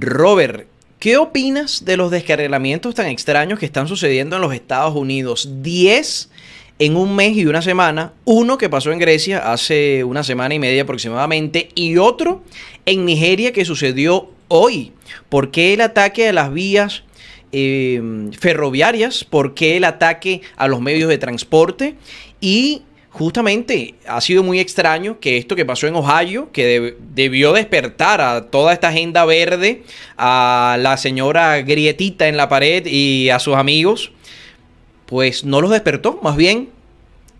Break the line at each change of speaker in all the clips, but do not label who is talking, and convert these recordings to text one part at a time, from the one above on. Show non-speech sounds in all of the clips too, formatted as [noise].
Robert, ¿qué opinas de los descarrilamientos tan extraños que están sucediendo en los Estados Unidos? 10 en un mes y una semana, uno que pasó en Grecia hace una semana y media aproximadamente y otro en Nigeria que sucedió hoy. ¿Por qué el ataque a las vías eh, ferroviarias? ¿Por qué el ataque a los medios de transporte? Y justamente ha sido muy extraño que esto que pasó en Ohio, que debió despertar a toda esta agenda verde, a la señora Grietita en la pared y a sus amigos, pues no los despertó, más bien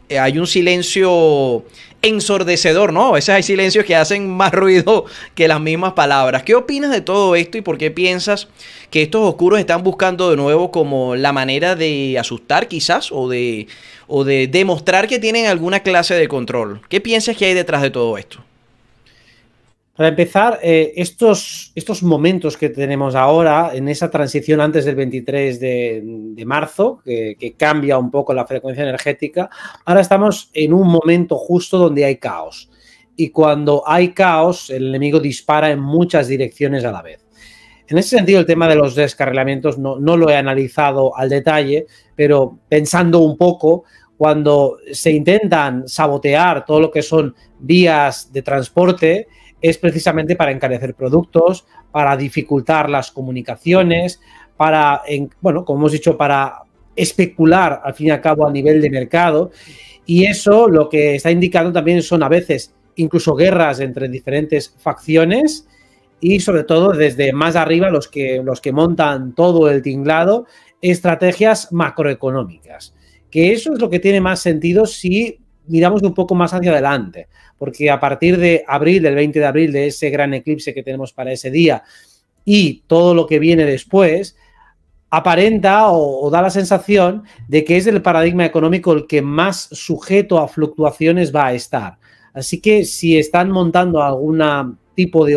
eh, hay un silencio ensordecedor, ¿no? A veces hay silencios que hacen [laughs] más ruido que las mismas palabras. ¿Qué opinas de todo esto y por qué piensas que estos oscuros están buscando de nuevo como la manera de asustar quizás o de, o de demostrar que tienen alguna clase de control? ¿Qué piensas que hay detrás de todo esto?
Para empezar, eh, estos, estos momentos que tenemos ahora, en esa transición antes del 23 de, marzo, que, cambia un poco la frecuencia energética, ahora estamos en un momento justo donde hay caos. Y cuando hay caos, el enemigo dispara en muchas direcciones a la vez. En ese sentido, el tema de los descarrilamientos no, no lo he analizado al detalle, pero pensando un poco, cuando se intentan sabotear todo lo que son vías de transporte, es precisamente para encarecer productos, para dificultar las comunicaciones, para, bueno, como hemos dicho, para especular al fin y al cabo a nivel de mercado. Y eso lo que está indicando también son a veces incluso guerras entre diferentes facciones y sobre todo desde más arriba los que, los que montan todo el tinglado, estrategias macroeconómicas. Que eso es lo que tiene más sentido si miramos un poco más hacia adelante, porque a partir de abril, del 20 de abril, de ese gran eclipse que tenemos para ese día y todo lo que viene después, aparenta o, da la sensación de que es el paradigma económico el que más sujeto a fluctuaciones va a estar. Así que si están montando algún tipo de,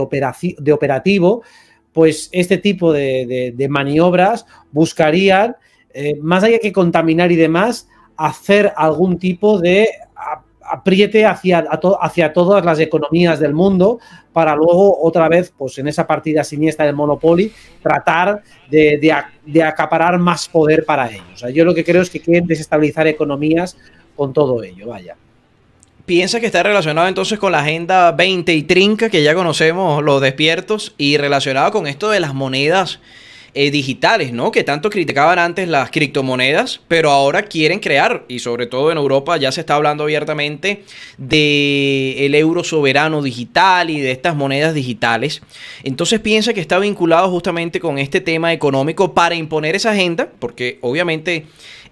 de operativo, pues este tipo de maniobras buscarían eh, más allá que contaminar y demás, hacer algún tipo de apriete hacia, hacia todas las economías del mundo para luego otra vez, pues en esa partida siniestra del Monopoly, tratar de, acaparar más poder para ellos. yo lo que creo es que quieren desestabilizar economías con todo ello, vaya.
Piensa que está relacionado entonces con la Agenda 20 y Trinca, que ya conocemos los despiertos, y relacionado con esto de las monedas eh, digitales, ¿no? Que tanto criticaban antes las criptomonedas, pero ahora quieren crear, y sobre todo en Europa ya se está hablando abiertamente de euro soberano digital y de estas monedas digitales. Entonces piensa que está vinculado justamente con este tema económico para imponer esa agenda, porque obviamente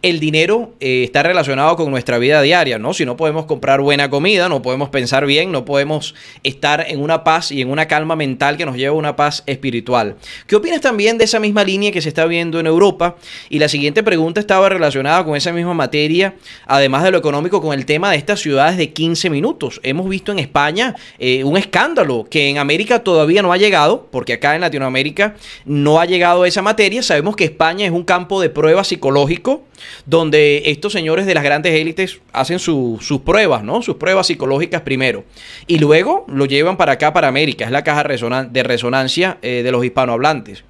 el dinero eh, está relacionado con nuestra vida diaria, ¿no? Si no podemos comprar buena comida, no podemos pensar bien, no podemos estar en una paz y en una calma mental que nos lleva a una paz espiritual. ¿Qué opinas también de esa misma línea que se está viendo en Europa? Y la siguiente pregunta estaba relacionada con esa misma materia, además de lo económico, con el tema de estas ciudades de 15 minutos. Hemos visto en España eh, un escándalo que en América todavía no ha llegado, porque acá en Latinoamérica no ha llegado esa materia. Sabemos que España es un campo de prueba psicológico donde estos señores de las grandes élites hacen sus pruebas, ¿no? Sus pruebas psicológicas primero. Y luego lo llevan para acá, para América. Es la caja de resonancia eh, de los hispanohablantes.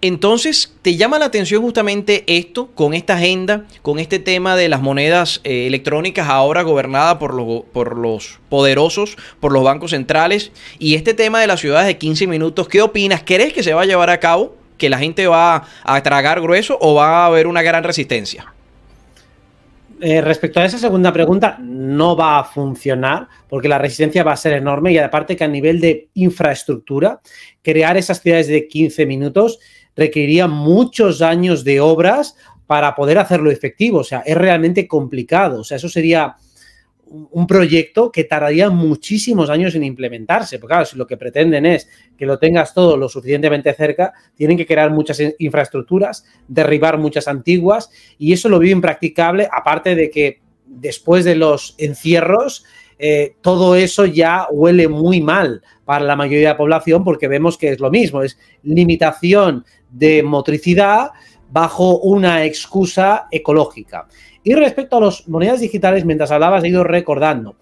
Entonces, te llama la atención justamente esto, con esta agenda, con este tema de las monedas eh, electrónicas ahora gobernadas por los, por los poderosos, por los bancos centrales, y este tema de las ciudades de 15 minutos. ¿Qué opinas? ¿Crees que se va a llevar a cabo? que la gente va a tragar grueso o va a haber una gran resistencia?
Eh, respecto a esa segunda pregunta, no va a funcionar porque la resistencia va a ser enorme y aparte que a nivel de infraestructura, crear esas ciudades de 15 minutos requeriría muchos años de obras para poder hacerlo efectivo. O sea, es realmente complicado. O sea, eso sería un proyecto que tardaría muchísimos años en implementarse. Porque claro, si lo que pretenden es que lo tengas todo lo suficientemente cerca, tienen que crear muchas infraestructuras, derribar muchas antiguas y eso lo veo impracticable, aparte de que después de los encierros, eh, todo eso ya huele muy mal para la mayoría de la población porque vemos que es lo mismo, es limitación de motricidad bajo una excusa ecológica. Y respecto a las monedas digitales, mientras hablabas, he ido recordando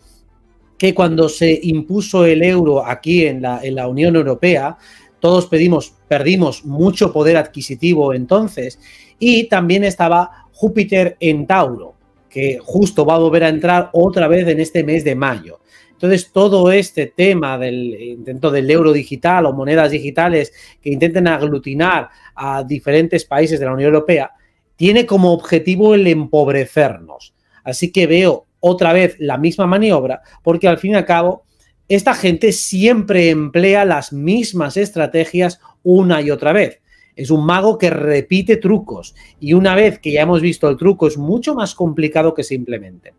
que cuando se impuso el euro aquí en la, Unión Europea, todos pedimos, perdimos mucho poder adquisitivo entonces, y también estaba Júpiter en Tauro, que justo va a volver a entrar otra vez en este mes de mayo. Entonces, todo este tema del intento eh, del euro digital o monedas digitales que intenten aglutinar a diferentes países de la Unión Europea tiene como objetivo el empobrecernos. Así que veo otra vez la misma maniobra, porque al fin y al cabo, esta gente siempre emplea las mismas estrategias una y otra vez. Es un mago que repite trucos y una vez que ya hemos visto el truco es mucho más complicado que simplemente.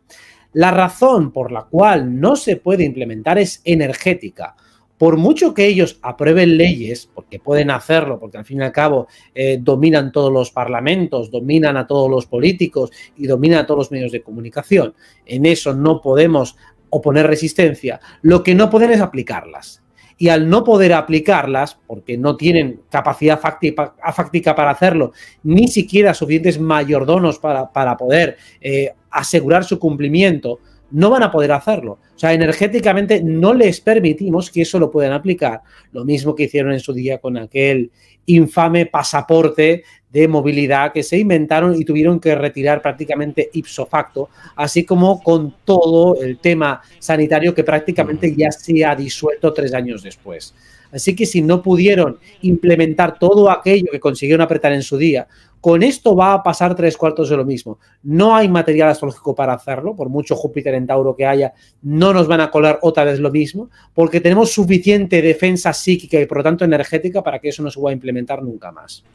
La razón por la cual no se puede implementar es energética por mucho que ellos aprueben leyes, porque pueden hacerlo, porque al fin y al cabo eh, dominan todos los parlamentos, dominan a todos los políticos y dominan a todos los medios de comunicación, en eso no podemos oponer resistencia, lo que no pueden es aplicarlas. Y al no poder aplicarlas, porque no tienen capacidad fáctica para hacerlo, ni siquiera suficientes mayordonos para, poder eh, asegurar su cumplimiento, no van a poder hacerlo. O sea, energéticamente no les permitimos que eso lo puedan aplicar. Lo mismo que hicieron en su día con aquel infame pasaporte de movilidad que se inventaron y tuvieron que retirar prácticamente ipso facto, así como con todo el tema sanitario que prácticamente ya se ha disuelto tres años después. Así que si no pudieron implementar todo aquello que consiguieron apretar en su día, con esto va a pasar tres cuartos de lo mismo. No hay material astrológico para hacerlo, por mucho Júpiter en Tauro que haya, no nos van a colar otra vez lo mismo, porque tenemos suficiente defensa psíquica y por lo tanto energética para que eso no se vaya a implementar nunca más.